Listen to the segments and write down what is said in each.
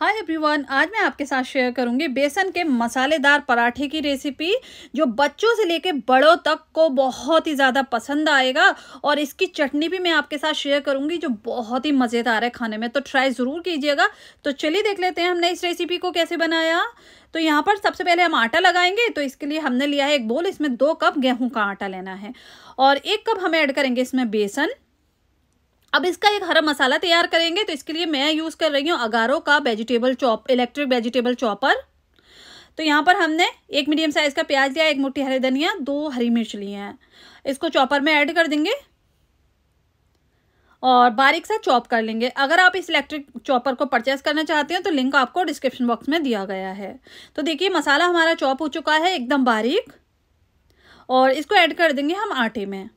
hi everyone आज मैं आपके साथ शेयर करूंगी बेसन के मसालेदार पराठे की रेसिपी जो बच्चों से लेके बड़ों तक को बहुत ही ज़्यादा पसंद आएगा और इसकी चटनी भी मैं आपके साथ शेयर करूंगी जो बहुत ही मज़ेदार है खाने में तो ट्राई ज़रूर कीजिएगा तो चलिए देख लेते हैं हमने इस रेसिपी को कैसे बनाया तो यहाँ पर सबसे पहले हम आटा लगाएंगे तो इसके लिए हमने लिया है एक बोल इसमें दो कप गेहूँ का आटा लेना है और एक कप हमें ऐड करेंगे इसमें बेसन अब इसका एक हरा मसाला तैयार करेंगे तो इसके लिए मैं यूज़ कर रही हूँ अगारो का vegetable chop electric vegetable chopper तो यहाँ पर हमने एक मीडियम साइज़ का प्याज लिया एक मुट्ठी हरी धनिया दो हरी मिर्च लिए हैं इसको चॉपर में ऐड कर देंगे और बारीक सा चॉप कर लेंगे अगर आप इस इलेक्ट्रिक चॉपर को परचेस करना चाहते हैं तो लिंक आपको डिस्क्रिप्शन बॉक्स में दिया गया है तो देखिए मसाला हमारा चॉप हो चुका है एकदम बारीक और इसको ऐड कर देंगे हम आटे में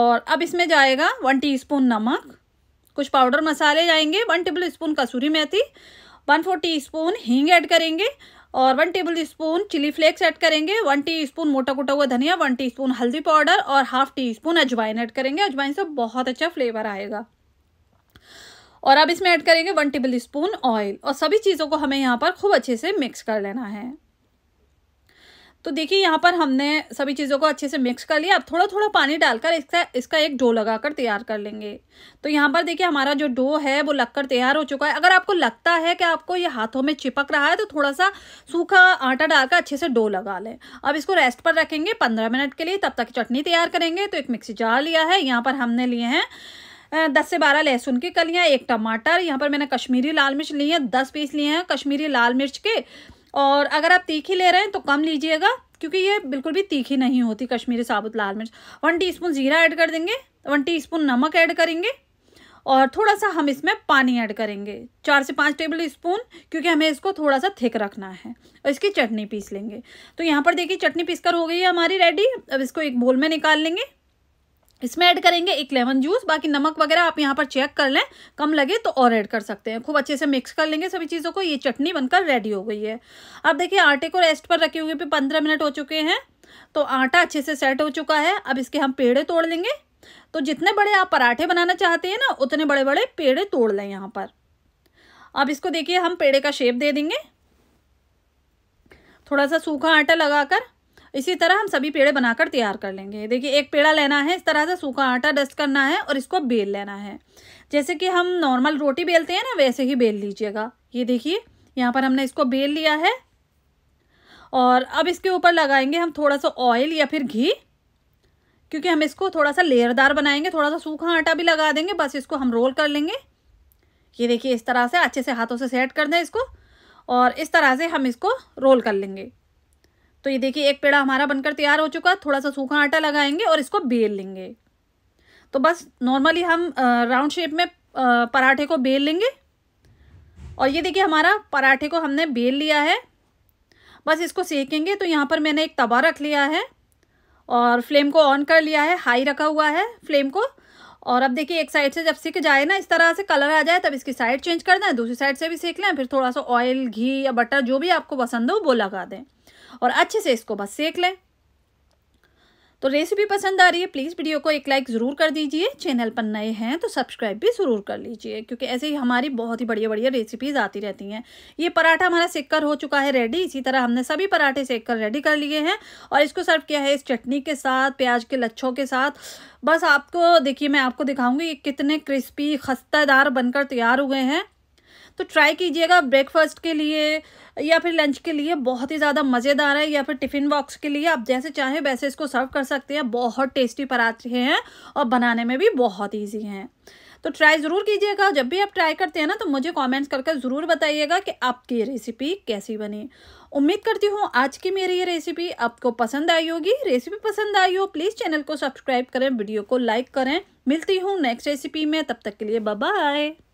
और अब इसमें जाएगा वन टीस्पून नमक कुछ पाउडर मसाले जाएंगे वन टेबल स्पून कसूरी मेथी वन फोर टी स्पून हींग ऐड करेंगे और one tablespoon chili flakes add करेंगे वन टी स्पून मोटा कुटा हुआ धनिया वन टी स्पून हल्दी पाउडर और हाफ टी स्पून अजवाइन ऐड करेंगे अजवाइन से बहुत अच्छा फ्लेवर आएगा और अब इसमें ऐड करेंगे वन टेबल स्पून ऑयल और सभी चीज़ों को हमें यहाँ पर खूब अच्छे से मिक्स कर लेना है तो देखिए यहाँ पर हमने सभी चीज़ों को अच्छे से मिक्स कर लिया अब थोड़ा थोड़ा पानी डालकर इसका इसका एक डो लगाकर तैयार कर लेंगे तो यहाँ पर देखिए हमारा जो डो है वो लगकर तैयार हो चुका है अगर आपको लगता है कि आपको ये हाथों में चिपक रहा है तो थोड़ा सा सूखा आटा डालकर अच्छे से डो लगा लें अब इसको रेस्ट पर रखेंगे पंद्रह मिनट के लिए तब तक चटनी तैयार करेंगे तो एक मिक्सी जार लिया है यहाँ पर हमने लिए हैं दस से बारह लहसुन की कलियाँ एक टमाटर यहाँ पर मैंने कश्मीरी लाल मिर्च ली है दस पीस लिए हैं कश्मीरी लाल मिर्च के और अगर आप तीखी ले रहे हैं तो कम लीजिएगा क्योंकि ये बिल्कुल भी तीखी नहीं होती कश्मीरी साबुत लाल मिर्च वन टीस्पून ज़ीरा ऐड कर देंगे वन टीस्पून नमक ऐड करेंगे और थोड़ा सा हम इसमें पानी ऐड करेंगे चार से पाँच टेबल स्पून क्योंकि हमें इसको थोड़ा सा थिक रखना है और इसकी चटनी पीस लेंगे तो यहाँ पर देखिए चटनी पीस कर हो गई है हमारी रेडी अब इसको एक बोल में निकाल लेंगे इसमें ऐड करेंगे एक लेमन जूस बाकी नमक वगैरह आप यहाँ पर चेक कर लें कम लगे तो और ऐड कर सकते हैं खूब अच्छे से मिक्स कर लेंगे सभी चीज़ों को ये चटनी बनकर रेडी हो गई है अब देखिए आटे को रेस्ट पर रखे हुए भी पंद्रह मिनट हो चुके हैं तो आटा अच्छे से सेट हो चुका है अब इसके हम पेड़े तोड़ लेंगे तो जितने बड़े आप पराठे बनाना चाहते हैं ना उतने बड़े बड़े पेड़े तोड़ लें यहाँ पर अब इसको देखिए हम पेड़े का शेप दे देंगे थोड़ा सा सूखा आटा लगाकर इसी तरह हम सभी पेड़े बनाकर तैयार कर लेंगे देखिए एक पेड़ा लेना है इस तरह से सूखा आटा डस्ट करना है और इसको बेल लेना है जैसे कि हम नॉर्मल रोटी बेलते हैं ना वैसे ही बेल लीजिएगा ये देखिए यहाँ पर हमने इसको बेल लिया है और अब इसके ऊपर लगाएंगे हम थोड़ा सा ऑयल या फिर घी क्योंकि हम इसको थोड़ा सा लेयरदार बनाएंगे थोड़ा सा सूखा आटा भी लगा देंगे बस इसको हम रोल कर लेंगे ये देखिए इस तरह से अच्छे से हाथों से सेट कर दें इसको और इस तरह से हम इसको रोल कर लेंगे तो ये देखिए एक पेड़ा हमारा बनकर तैयार हो चुका थोड़ा सा सूखा आटा लगाएंगे और इसको बेल लेंगे तो बस नॉर्मली हम राउंड शेप में पराठे को बेल लेंगे और ये देखिए हमारा पराठे को हमने बेल लिया है बस इसको सेकेंगे तो यहाँ पर मैंने एक तवा रख लिया है और फ्लेम को ऑन कर लिया है हाई रखा हुआ है फ्लेम को और अब देखिए एक साइड से जब सिक जाए ना इस तरह से कलर आ जाए तब इसकी साइड चेंज कर दें दूसरी साइड से भी सेक लें फिर थोड़ा सा ऑयल घी या बटर जो भी आपको पसंद हो वो लगा दें और अच्छे से इसको बस सेक लें तो रेसिपी पसंद आ रही है प्लीज़ वीडियो को एक लाइक ज़रूर कर दीजिए चैनल पर नए हैं तो सब्सक्राइब भी ज़रूर कर लीजिए क्योंकि ऐसे ही हमारी बहुत ही बढ़िया बढ़िया रेसिपीज़ आती रहती हैं ये पराठा हमारा सेक कर हो चुका है रेडी इसी तरह हमने सभी पराठे सेक कर रेडी कर लिए हैं और इसको सर्व किया है इस चटनी के साथ प्याज के लच्छों के साथ बस आपको देखिए मैं आपको दिखाऊँगी ये कितने क्रिस्पी खस्तादार बनकर तैयार हुए हैं तो ट्राई कीजिएगा ब्रेकफास्ट के लिए या फिर लंच के लिए बहुत ही ज़्यादा मज़ेदार है या फिर टिफ़िन बॉक्स के लिए आप जैसे चाहें वैसे इसको सर्व कर सकते हैं बहुत टेस्टी पराठे हैं और बनाने में भी बहुत ईजी हैं तो ट्राई ज़रूर कीजिएगा जब भी आप ट्राई करते हैं ना तो मुझे कमेंट्स करके ज़रूर बताइएगा कि आपकी रेसिपी कैसी बनी उम्मीद करती हूँ आज की मेरी ये रेसिपी आपको पसंद आई होगी रेसिपी पसंद आई हो प्लीज़ चैनल को सब्सक्राइब करें वीडियो को लाइक करें मिलती हूँ नेक्स्ट रेसिपी में तब तक के लिए बाय